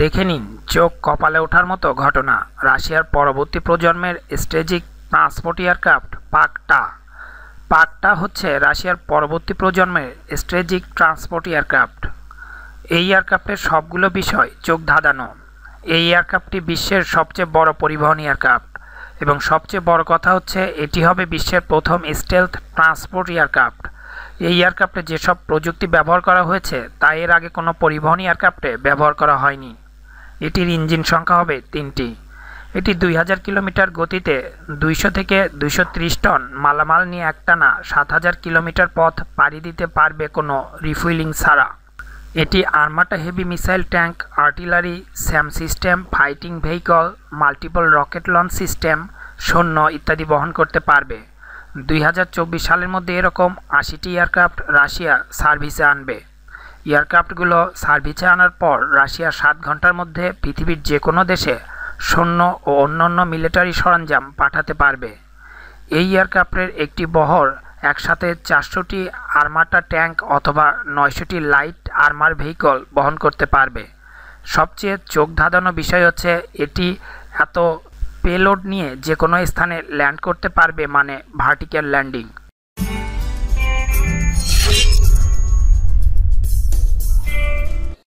দেখে নিন চোখ কপালে ওঠার মতো ঘটনা রাশিয়ার পরবর্তী প্রজন্মের স্ট্রেজিক ট্রান্সপোর্ট এয়ারক্রাফট পাকটা পাকটা হচ্ছে রাশিয়ার পরবর্তী প্রজন্মের স্ট্রেজিক ট্রান্সপোর্ট এয়ারক্রাফট এই এয়ারক্রাফ্টের সবগুলো বিষয় চোখ ধাঁধানো এই এয়ারক্রাফ্টটি বিশ্বের সবচেয়ে বড় পরিবহন এয়ারক্রাফট এবং সবচেয়ে বড় কথা হচ্ছে এটি হবে বিশ্বের প্রথম স্টেলথ ট্রান্সপোর্ট এয়ারক্রাফট এই এয়ারক্রাফটে যেসব প্রযুক্তি ব্যবহার করা হয়েছে তা এর আগে কোনো পরিবহন এয়ারক্রাফ্টে ব্যবহার করা হয়নি এটির ইঞ্জিন সংখ্যা হবে তিনটি এটি দুই হাজার কিলোমিটার গতিতে দুইশো থেকে দুইশো টন মালামাল নিয়ে একটানা সাত হাজার কিলোমিটার পথ পাড়ি দিতে পারবে কোনো রিফুইলিং ছাড়া এটি Armata heavy missile tank artillery SAM system fighting vehicle multiple rocket launch system সৈন্য ইত্যাদি বহন করতে পারবে দুই সালের মধ্যে এরকম আশিটি এয়ারক্রাফট রাশিয়া সার্ভিসে আনবে এয়ারক্রাফটগুলো সার্ভিসে আনার পর রাশিয়া সাত ঘন্টার মধ্যে পৃথিবীর যে কোনো দেশে সৈন্য ও অন্যান্য মিলিটারি সরঞ্জাম পাঠাতে পারবে এই এয়ারক্রাফটের একটি বহর একসাথে চারশোটি আর্মাটা ট্যাঙ্ক অথবা নয়শোটি লাইট আর্মার ভেহিকল বহন করতে পারবে সবচেয়ে চোখ ধাঁধানো বিষয় হচ্ছে এটি এত পেলোড নিয়ে যে কোনো স্থানে ল্যান্ড করতে পারবে মানে ভার্টিক্যাল ল্যান্ডিং